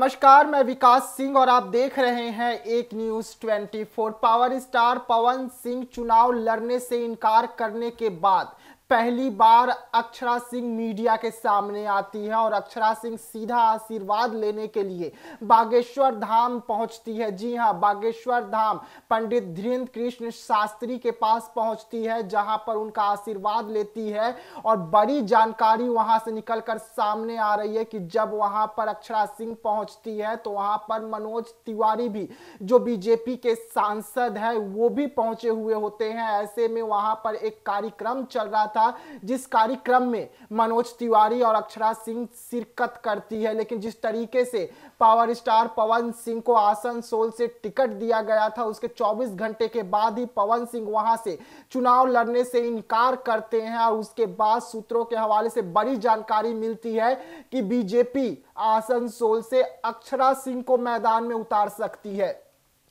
नमस्कार मैं विकास सिंह और आप देख रहे हैं एक news 24 power star Pawan Singh चुनाव लड़ने से इनकार करने के बाद पहली बार अक्षरा सिंह मीडिया के सामने आती है और अक्षरा सिंह सीधा आशीर्वाद लेने के लिए बागेश्वर धाम पहुंचती है जी हां बागेश्वर धाम पंडित धीरेन्द्र कृष्ण शास्त्री के पास पहुंचती है जहां पर उनका आशीर्वाद लेती है और बड़ी जानकारी वहां से निकलकर सामने आ रही है कि जब वहां पर अक्षरा सिंह पहुंचती है तो वहां पर मनोज तिवारी भी जो बीजेपी के सांसद है वो भी पहुंचे हुए होते हैं ऐसे में वहां पर एक कार्यक्रम चल रहा था था जिस कार्यक्रम में मनोज तिवारी और अक्षरा सिंह शिरकत करती है लेकिन जिस तरीके से पावर स्टार पवन सिंह को आसनसोल से टिकट दिया गया था उसके 24 घंटे के बाद ही पवन सिंह वहां से चुनाव लड़ने से इनकार करते हैं और उसके बाद सूत्रों के हवाले से बड़ी जानकारी मिलती है कि बीजेपी आसनसोल से अक्षरा सिंह को मैदान में उतार सकती है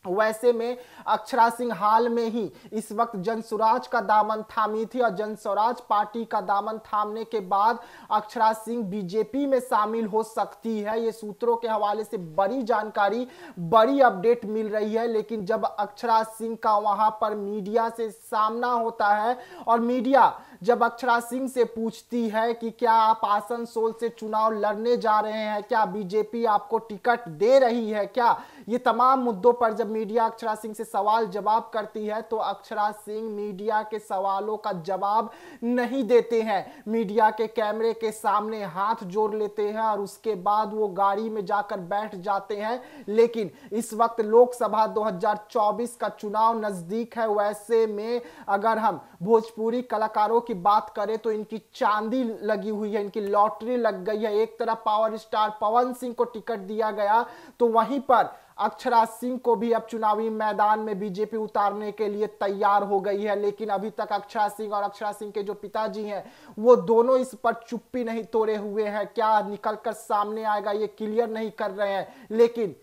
वैसे में अक्षरा सिंह हाल में ही इस वक्त जन स्वराज का दामन थामी थी और जन स्वराज पार्टी का दामन थामने के बाद अक्षरा सिंह बीजेपी में शामिल हो सकती है ये सूत्रों के हवाले से बड़ी जानकारी बड़ी अपडेट मिल रही है लेकिन जब अक्षरा सिंह का वहां पर मीडिया से सामना होता है और मीडिया जब अक्षरा सिंह से पूछती है कि क्या आप आसनसोल से चुनाव लड़ने जा रहे हैं क्या बीजेपी आपको टिकट दे रही है क्या ये तमाम मुद्दों पर जब मीडिया अक्षरा सिंह से सवाल जवाब करती है तो अक्षरा सिंह मीडिया के सवालों का जवाब नहीं देते हैं मीडिया के कैमरे के सामने हाथ जोड़ लेते हैं और उसके बाद वो गाड़ी में जाकर बैठ जाते हैं लेकिन इस वक्त लोकसभा 2024 का चुनाव नज़दीक है वैसे में अगर हम भोजपुरी कलाकारों की बात करें तो इनकी चांदी लगी हुई है इनकी लॉटरी लग गई है एक तरफ पावर स्टार पवन सिंह को टिकट दिया गया तो वहीं पर अक्षरा सिंह को भी अब चुनावी मैदान में बीजेपी उतारने के लिए तैयार हो गई है लेकिन अभी तक अक्षरा सिंह और अक्षरा सिंह के जो पिताजी हैं वो दोनों इस पर चुप्पी नहीं तोड़े हुए हैं क्या निकलकर सामने आएगा ये क्लियर नहीं कर रहे हैं लेकिन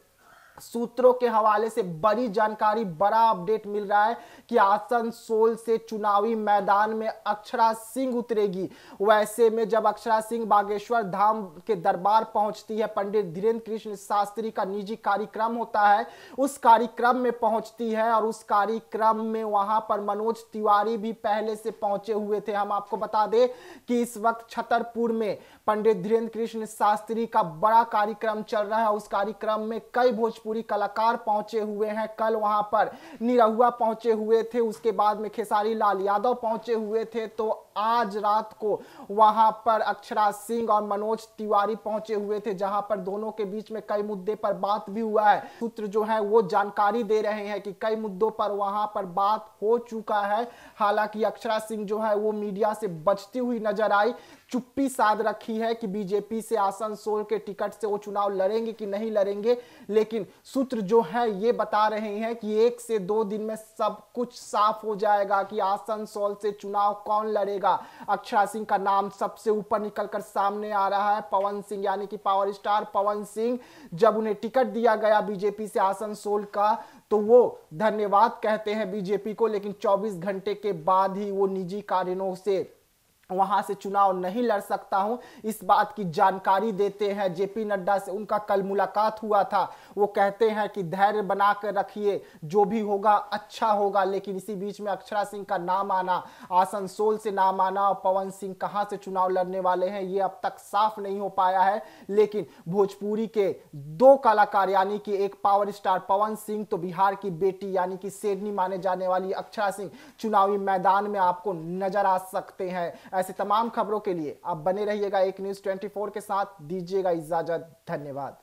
सूत्रों के हवाले से बड़ी जानकारी बड़ा अपडेट मिल रहा है कि आसनसोल से चुनावी मैदान में अक्षरा सिंह उतरेगी वैसे में जब अक्षरा सिंह बागेश्वर धाम के दरबार पहुंचती है पंडित धीरेन्द्र कृष्ण शास्त्री का निजी कार्यक्रम होता है उस कार्यक्रम में पहुंचती है और उस कार्यक्रम में वहां पर मनोज तिवारी भी पहले से पहुंचे हुए थे हम आपको बता दें कि इस वक्त छतरपुर में पंडित धीरेन्द्र कृष्ण शास्त्री का बड़ा कार्यक्रम चल रहा है उस कार्यक्रम में कई भोज भोजपुरी कलाकार पहुंचे हुए हैं कल वहां पर निरहुआ पहुंचे हुए थे उसके बाद में खेसारी लाल यादव पहुंचे हुए थे तो आज रात को वहां पर अक्षरा सिंह और मनोज तिवारी पहुंचे हुए थे जहां पर दोनों के बीच में कई मुद्दे पर बात भी हुआ है सूत्र जो है वो जानकारी दे रहे हैं कि कई मुद्दों पर वहां पर बात हो चुका है हालांकि अक्षरा सिंह जो है वो मीडिया से बचती हुई नजर आई चुप्पी साध रखी है कि बीजेपी से आसनसोल के टिकट से वो चुनाव लड़ेंगे कि नहीं लड़ेंगे लेकिन सूत्र जो है ये बता रहे हैं कि एक से दो दिन में सब कुछ साफ हो जाएगा कि आसनसोल से चुनाव कौन लड़ेगा जाएगा अक्षरा सिंह का नाम सबसे ऊपर निकलकर सामने आ रहा है पवन सिंह यानी कि पावर स्टार पवन सिंह जब उन्हें टिकट दिया गया बीजेपी से आसनसोल का तो वो धन्यवाद कहते हैं बीजेपी को लेकिन 24 घंटे के बाद ही वो निजी कारणों से वहां से चुनाव नहीं लड़ सकता हूं इस बात की जानकारी देते हैं जेपी नड्डा से उनका कल मुलाकात हुआ था वो कहते हैं कि धैर्य बनाकर रखिए जो भी होगा अच्छा होगा लेकिन इसी बीच में अक्षरा सिंह का नाम आना आसनसोल से नाम आना और पवन सिंह कहां से चुनाव लड़ने वाले हैं ये अब तक साफ नहीं हो पाया है लेकिन भोजपुरी के दो कलाकार यानी कि एक पावर स्टार पवन सिंह तो बिहार की बेटी यानी कि शेरनी माने जाने वाली अक्षरा सिंह चुनावी मैदान में आपको नजर आ सकते हैं ऐसे तमाम खबरों के लिए आप बने रहिएगा एक न्यूज 24 के साथ दीजिएगा इजाजत धन्यवाद